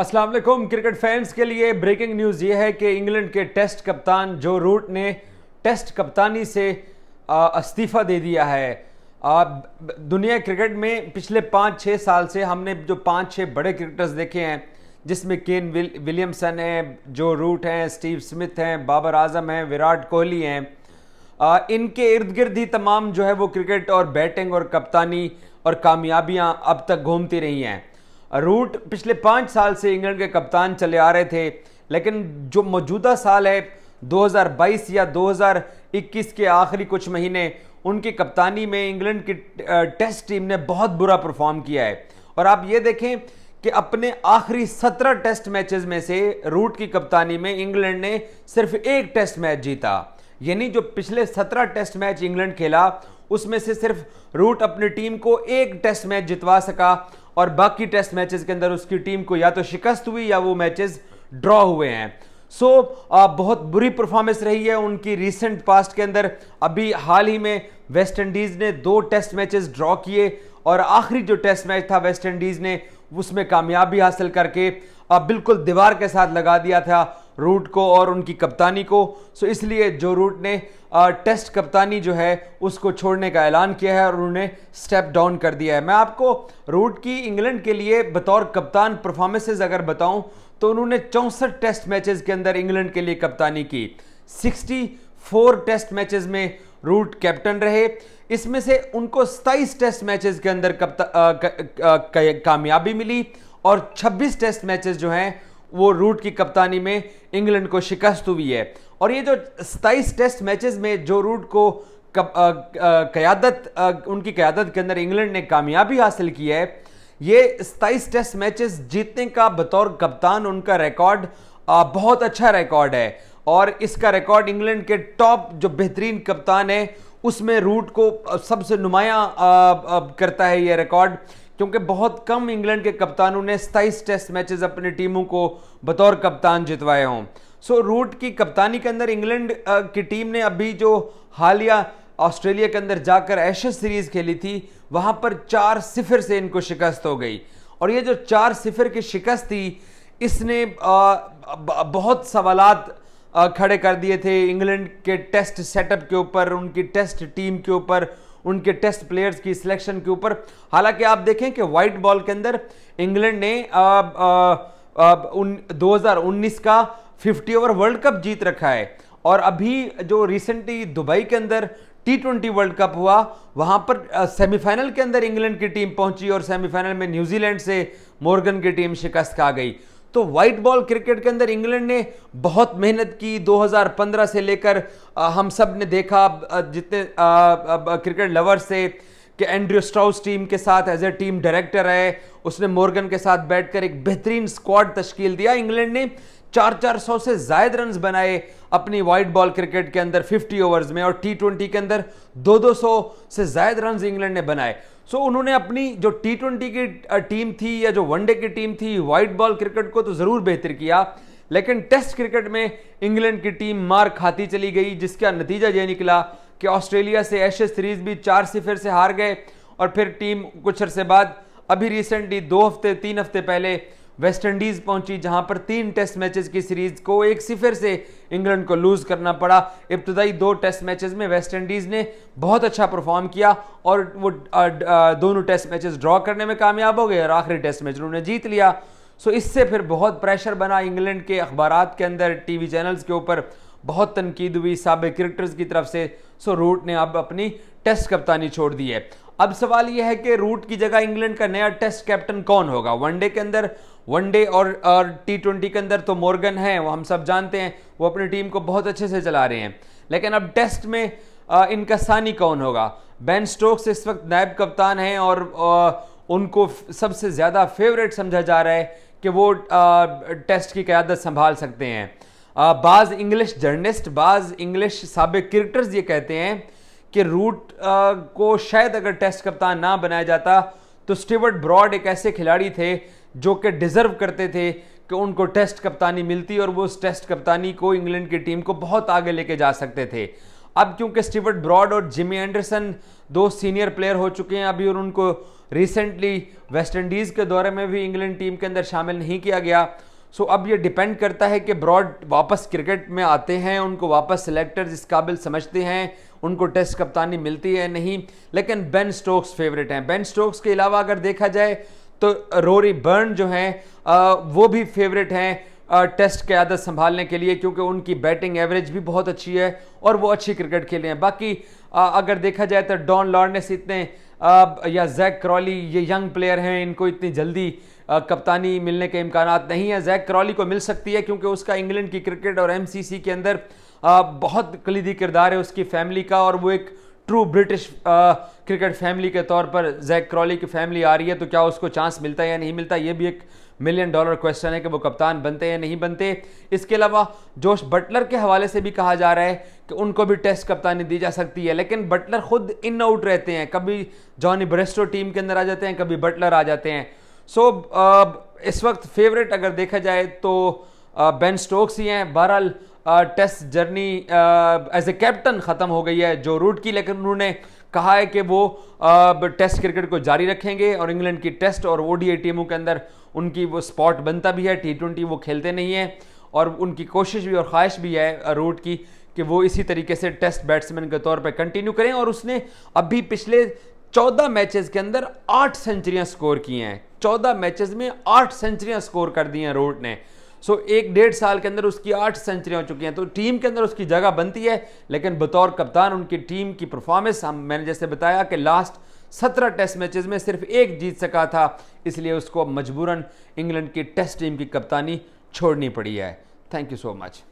अस्सलाम वालेकुम cricket fans के लिए ब्रेकिंग न्यूज़ ये है कि इंग्लैंड के टेस्ट कप्तान जो रूट ने टेस्ट कप्तानी से इस्तीफ़ा दे दिया है आ, दुनिया क्रिकेट में पिछले पाँच छः साल से हमने जो पाँच छः बड़े क्रिकेटर्स देखे हैं जिसमें केन विल, विलियमसन हैं जो रूट हैं स्टीव स्मिथ हैं बाबर आजम हैं विराट कोहली हैं इनके इर्द गिर्द ही तमाम जो है वो क्रिकेट और बैटिंग और कप्तानी और कामयाबियाँ अब तक घूमती रही हैं रूट पिछले पाँच साल से इंग्लैंड के कप्तान चले आ रहे थे लेकिन जो मौजूदा साल है 2022 या 2021 के आखिरी कुछ महीने उनकी कप्तानी में इंग्लैंड की टेस्ट टीम ने बहुत बुरा परफॉर्म किया है और आप ये देखें कि अपने आखिरी सत्रह टेस्ट मैचेस में से रूट की कप्तानी में इंग्लैंड ने सिर्फ एक टेस्ट मैच जीता यानी जो पिछले सत्रह टेस्ट मैच इंग्लैंड खेला उसमें से सिर्फ रूट अपनी टीम को एक टेस्ट मैच जितवा सका और बाकी टेस्ट मैचेस के अंदर उसकी टीम को या तो शिकस्त हुई या वो मैचेस ड्रॉ हुए हैं सो so, बहुत बुरी परफॉर्मेंस रही है उनकी रिसेंट पास्ट के अंदर अभी हाल ही में वेस्ट इंडीज़ ने दो टेस्ट मैचेस ड्रॉ किए और आखिरी जो टेस्ट मैच था वेस्ट इंडीज़ ने उसमें कामयाबी हासिल करके बिल्कुल दीवार के साथ लगा दिया था रूट को और उनकी कप्तानी को सो इसलिए जो रूट ने टेस्ट कप्तानी जो है उसको छोड़ने का ऐलान किया है और उन्होंने स्टेप डाउन कर दिया है मैं आपको रूट की इंग्लैंड के लिए बतौर कप्तान परफॉर्मेंसेज अगर बताऊं तो उन्होंने चौंसठ टेस्ट मैचेस के अंदर इंग्लैंड के लिए कप्तानी की 64 टेस्ट मैचेस में रूट कैप्टन रहे इसमें से उनको सताईस टेस्ट मैचेस के अंदर कामयाबी मिली और 26 टेस्ट मैचेस जो हैं वो रूट की कप्तानी में इंग्लैंड को शिकस्त हुई है और ये जो सताईस टेस्ट मैचेस में जो रूट को कप, आ, आ, कयादत आ, उनकी क्यादत के अंदर इंग्लैंड ने कामयाबी हासिल की है ये सताईस टेस्ट मैचेस जीतने का बतौर कप्तान उनका रिकॉर्ड बहुत अच्छा रिकॉर्ड है और इसका रिकॉर्ड इंग्लैंड के टॉप जो बेहतरीन कप्तान है उसमें रूट को सबसे नुमाया करता है ये रिकॉर्ड क्योंकि बहुत कम इंग्लैंड के कप्तानों ने सताईस टेस्ट मैचेस अपनी टीमों को बतौर कप्तान जितवाए हों सो रूट की कप्तानी के अंदर इंग्लैंड की टीम ने अभी जो हालिया ऑस्ट्रेलिया के अंदर जाकर एशेज सीरीज खेली थी वहां पर चार सिफर से इनको शिकस्त हो गई और ये जो चार सिफर की शिकस्त थी इसने बहुत सवाल खड़े कर दिए थे इंग्लैंड के टेस्ट सेटअप के ऊपर उनकी टेस्ट टीम के ऊपर उनके टेस्ट प्लेयर्स की सिलेक्शन के ऊपर हालांकि आप देखें कि व्हाइट बॉल के अंदर इंग्लैंड ने अब आ, आ, का 50 ओवर वर्ल्ड कप जीत रखा है और अभी जो रिसेंटली दुबई के अंदर टी ट्वेंटी वर्ल्ड कप हुआ वहां पर सेमीफाइनल के अंदर इंग्लैंड की टीम पहुंची और सेमीफाइनल में न्यूजीलैंड से मोर्गन की टीम शिकस्त खा गई तो व्हाइट बॉल क्रिकेट के अंदर इंग्लैंड ने बहुत मेहनत की 2015 से लेकर हम सब ने देखा जितने क्रिकेट लवर्स थे कि एंड्रयू स्ट्राउस टीम के साथ एज ए टीम डायरेक्टर है उसने मोर्गन के साथ बैठकर एक बेहतरीन स्क्वाड तश्कील दिया इंग्लैंड ने चार चार सौ से जायद रन बनाए अपनी वाइट बॉल क्रिकेट के अंदर 50 ओवर्स में और टी ट्वेंटी के अंदर दो दो सौ से जायद रन इंग्लैंड ने बनाए सो उन्होंने अपनी जो टी ट्वेंटी की टीम थी या जो वनडे की टीम थी वाइट बॉल क्रिकेट को तो ज़रूर बेहतर किया लेकिन टेस्ट क्रिकेट में इंग्लैंड की टीम मार खाती चली गई जिसका नतीजा यह निकला कि ऑस्ट्रेलिया से एशेज सीरीज भी चार सिफर से हार गए और फिर टीम कुछ अरसे बाद अभी रिसेंटली दो हफ्ते तीन हफ्ते पहले वेस्ट इंडीज पहुंची जहां पर तीन टेस्ट मैचेस की सीरीज को एक सिफर से इंग्लैंड को लूज करना पड़ा इब्तदाई दो टेस्ट मैचेस में वेस्ट इंडीज ने बहुत अच्छा परफॉर्म किया और वो दोनों टेस्ट मैचेस ड्रॉ करने में कामयाब हो गए और आखिरी टेस्ट मैच उन्होंने जीत लिया सो इससे फिर बहुत प्रेशर बना इंग्लैंड के अखबार के अंदर वी चैनल्स के ऊपर बहुत तनकीद हुई सबक क्रिकेटर्स की तरफ से सो रूट ने अब अपनी टेस्ट कप्तानी छोड़ दी है अब सवाल यह है कि रूट की जगह इंग्लैंड का नया टेस्ट कैप्टन कौन होगा वनडे के अंदर वनडे और, टी ट्वेंटी के अंदर तो मॉर्गन है वो हम सब जानते हैं वो अपनी टीम को बहुत अच्छे से चला रहे हैं लेकिन अब टेस्ट में आ, इनका सानी कौन होगा बैन स्टोक्स इस वक्त नायब कप्तान हैं और आ, उनको सबसे ज़्यादा फेवरेट समझा जा रहा है कि वो आ, टेस्ट की क्यादत संभाल सकते हैं बाज़ इंग्लिश जर्नलिस्ट बाज़ इंग्लिश सबक क्रिकेटर्स ये कहते हैं कि रूट को शायद अगर टेस्ट कप्तान ना बनाया जाता तो स्टीवर्ट ब्रॉड एक ऐसे खिलाड़ी थे जो कि डिज़र्व करते थे कि उनको टेस्ट कप्तानी मिलती और वो उस टेस्ट कप्तानी को इंग्लैंड की टीम को बहुत आगे लेके जा सकते थे अब क्योंकि स्टीवर्ट ब्रॉड और जिमी एंडरसन दो सीनियर प्लेयर हो चुके हैं अभी और उनको रिसेंटली वेस्ट इंडीज़ के दौरे में भी इंग्लैंड टीम के अंदर शामिल नहीं किया गया सो अब ये डिपेंड करता है कि ब्रॉड वापस क्रिकेट में आते हैं उनको वापस सिलेक्टर इस काबिल समझते हैं उनको टेस्ट कप्तानी मिलती है नहीं लेकिन बेन स्टोक्स फेवरेट हैं बेन स्टोक्स के अलावा अगर देखा जाए तो रोरी बर्न जो हैं वो भी फेवरेट हैं टेस्ट की आदत संभालने के लिए क्योंकि उनकी बैटिंग एवरेज भी बहुत अच्छी है और वो अच्छी क्रिकेट खेले हैं बाकी अगर देखा जाए तो डॉन लॉर्नेस इतने या जैक क्रॉली ये यंग प्लेयर हैं इनको इतनी जल्दी कप्तानी मिलने के इम्कान नहीं है जैक क्रॉली को मिल सकती है क्योंकि उसका इंग्लैंड की क्रिकेट और एम के अंदर बहुत कलीदी किरदार है उसकी फैमिली का और वो एक ट्रू ब्रिटिश क्रिकेट फैमिली के तौर पर जैक क्रॉली की फैमिली आ रही है तो क्या उसको चांस मिलता है या नहीं मिलता ये भी एक मिलियन डॉलर क्वेश्चन है कि वो कप्तान बनते या नहीं बनते इसके अलावा जोश बटलर के हवाले से भी कहा जा रहा है कि उनको भी टेस्ट कप्तानी दी जा सकती है लेकिन बटलर खुद इन आउट रहते हैं कभी जॉनी ब्रेस्टो टीम के अंदर आ जाते हैं कभी बटलर आ जाते हैं सो so, इस वक्त फेवरेट अगर देखा जाए तो बेन स्टोक्स ही हैं बहरहाल test journey as a captain ख़त्म हो गई है जो रूट की लेकिन उन्होंने कहा है कि वो टेस्ट क्रिकेट को जारी रखेंगे और इंग्लैंड की टेस्ट और ओडीआई टीमों के अंदर उनकी वो स्पॉट बनता भी है टी ट्वेंटी वो खेलते नहीं हैं और उनकी कोशिश भी और ख्वाहिश भी है रूट की कि वो इसी तरीके से टेस्ट बैट्समैन के तौर पर कंटिन्यू करें और उसने अभी पिछले चौदह मैचेस के अंदर आठ सेंचुरियां स्कोर की हैं चौदह मैचेस में आठ सेंचुरियां स्कोर कर दी हैं रूट ने सो एक डेढ़ साल के अंदर उसकी आठ सेंचुरी हो चुकी हैं तो टीम के अंदर उसकी जगह बनती है लेकिन बतौर कप्तान उनकी टीम की परफॉर्मेंस हम मैंने जैसे बताया कि लास्ट सत्रह टेस्ट मैचेस में सिर्फ एक जीत सका था इसलिए उसको मजबूरन इंग्लैंड की टेस्ट टीम की कप्तानी छोड़नी पड़ी है थैंक यू सो मच